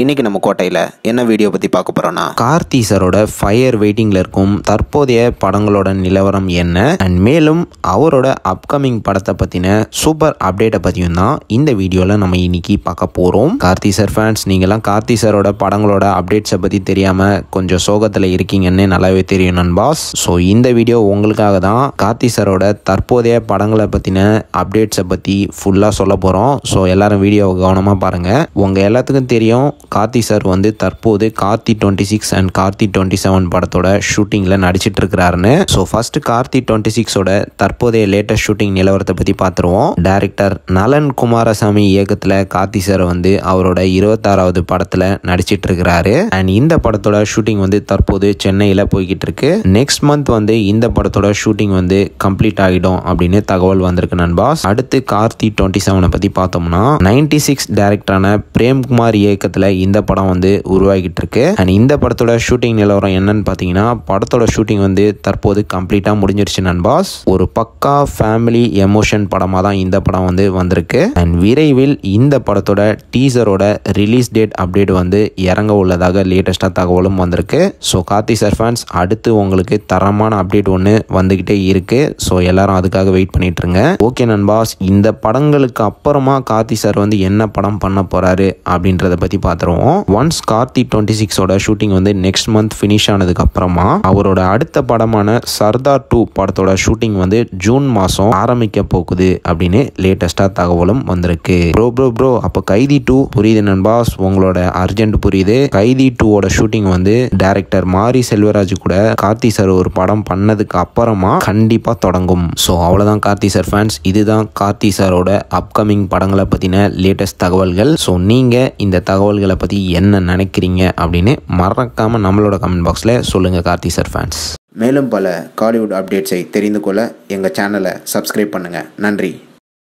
இன்றைக்கி நம்ம கோட்டையில் என்ன வீடியோ பற்றி பார்க்க போகிறோம்னா கார்த்தி சரோட ஃபயர் வெயிட்டிங்கில் இருக்கும் தற்போதைய படங்களோட நிலவரம் என்ன அண்ட் மேலும் அவரோட அப்கமிங் படத்தை பற்றின சூப்பர் அப்டேட்டை பற்றியும் தான் இந்த வீடியோவில் நம்ம இன்னைக்கு பார்க்க போகிறோம் கார்த்தி சார் ஃபேன்ஸ் நீங்கள்லாம் கார்த்தி சரோட படங்களோட அப்டேட்ஸை பற்றி தெரியாமல் கொஞ்சம் சோகத்தில் இருக்கீங்கன்னு நல்லாவே தெரியும் நண்பாஸ் ஸோ இந்த வீடியோ உங்களுக்காக தான் கார்த்தி சரோட தற்போதைய படங்களை பற்றின அப்டேட்ஸை பற்றி ஃபுல்லாக சொல்ல போகிறோம் ஸோ எல்லாரும் வீடியோவை கவனமாக பாருங்கள் உங்கள் எல்லாத்துக்கும் தெரியும் கார்த்தி சார் வந்து தற்போது Karthi twenty six and Karthi twenty seven படத்தோட ஷூட்டிங்கில் நடிச்சிட்டு இருக்கிறாருன்னு ஸோ ஃபர்ஸ்ட் கார்த்தி டுவெண்ட்டி சிக்ஸோட தற்போதைய லேட்டஸ்ட் ஷூட்டிங் நிலவரத்தை பற்றி பார்த்துருவோம் டேரக்டர் நலன் குமாரசாமி இயக்கத்தில் கார்த்தி சார் வந்து அவரோட இருபத்தாறாவது படத்தில் நடிச்சிட்டு இருக்கிறாரு அண்ட் இந்த படத்தோட ஷூட்டிங் வந்து தற்போது சென்னையில் போய்கிட்டு இருக்கு நெக்ஸ்ட் மந்த் வந்து இந்த படத்தோட ஷூட்டிங் வந்து கம்ப்ளீட் ஆகிடும் அப்படின்னு தகவல் வந்திருக்கு நண்பாஸ் அடுத்து கார்த்தி டுவெண்ட்டி செவனை பற்றி பார்த்தோம்னா நைன்டி சிக்ஸ் டேரக்டரான பிரேம்குமார் இயக்கத்தில் இந்த படம் வந்து உருவாகிட்டு இருக்கு அண்ட் இந்த படத்தோட ஷூட்டிங் நிலவரம் என்னன்னு பார்த்தீங்கன்னா படத்தோட ஷூட்டிங் வந்து தற்போது கம்ப்ளீட்டாக முடிஞ்சிருச்சு நண்பாஸ் ஒரு பக்கா ஃபேமிலி எமோஷன் படமாக தான் இந்த படம் வந்து வந்திருக்கு அண்ட் விரைவில் இந்த படத்தோட டீசரோட ரிலீஸ் டேட் அப்டேட் வந்து இறங்க உள்ளதாக லேட்டஸ்ட்டாக தகவலும் வந்திருக்கு ஸோ கார்த்தி சார் ஃபேன்ஸ் அடுத்து உங்களுக்கு தரமான அப்டேட் ஒன்று வந்துக்கிட்டே இருக்கு ஸோ எல்லாரும் அதுக்காக வெயிட் பண்ணிட்டு இருங்க ஓகே நண்பாஸ் இந்த படங்களுக்கு அப்புறமா கார்த்தி சார் வந்து என்ன படம் பண்ண போறாரு அப்படின்றத பற்றி பார்த்துருவோம் அப்புறம் ஒன்ஸ் கார்த்தி டுவெண்ட்டி சிக்ஸோட ஷூட்டிங் வந்து நெக்ஸ்ட் மந்த் ஃபினிஷ் ஆனதுக்கு அப்புறமா அவரோட அடுத்த படமான சர்தார் டூ படத்தோட ஷூட்டிங் வந்து ஜூன் மாசம் ஆரம்பிக்க போகுது அப்படின்னு லேட்டஸ்டா தகவலும் வந்திருக்கு ப்ரோ ப்ரோ ப்ரோ அப்போ கைதி டூ புரியுது நண்பாஸ் உங்களோட அர்ஜென்ட் புரியுது கைதி டூவோட ஷூட்டிங் வந்து டைரக்டர் மாரி செல்வராஜ் கூட கார்த்தி சார் ஒரு படம் பண்ணதுக்கு அப்புறமா கண்டிப்பாக தொடங்கும் ஸோ அவ்வளோதான் கார்த்தி சார் ஃபேன்ஸ் இதுதான் கார்த்தி சாரோட அப்கமிங் படங்களை பற்றின லேட்டஸ்ட் தகவல்கள் ஸோ நீங்கள் இந்த தகவல்களை பற்றி என்ன நினைக்கிறீங்க அப்படின்னு மறக்காமல் நம்மளோட கமெண்ட் பாக்ஸில் சொல்லுங்கள் கார்த்தி சார் ஃபேன்ஸ் மேலும் பல காலிவுட் அப்டேட்ஸை தெரிந்து கொள்ள எங்கள் சேனலை சப்ஸ்கிரைப் பண்ணுங்கள் நன்றி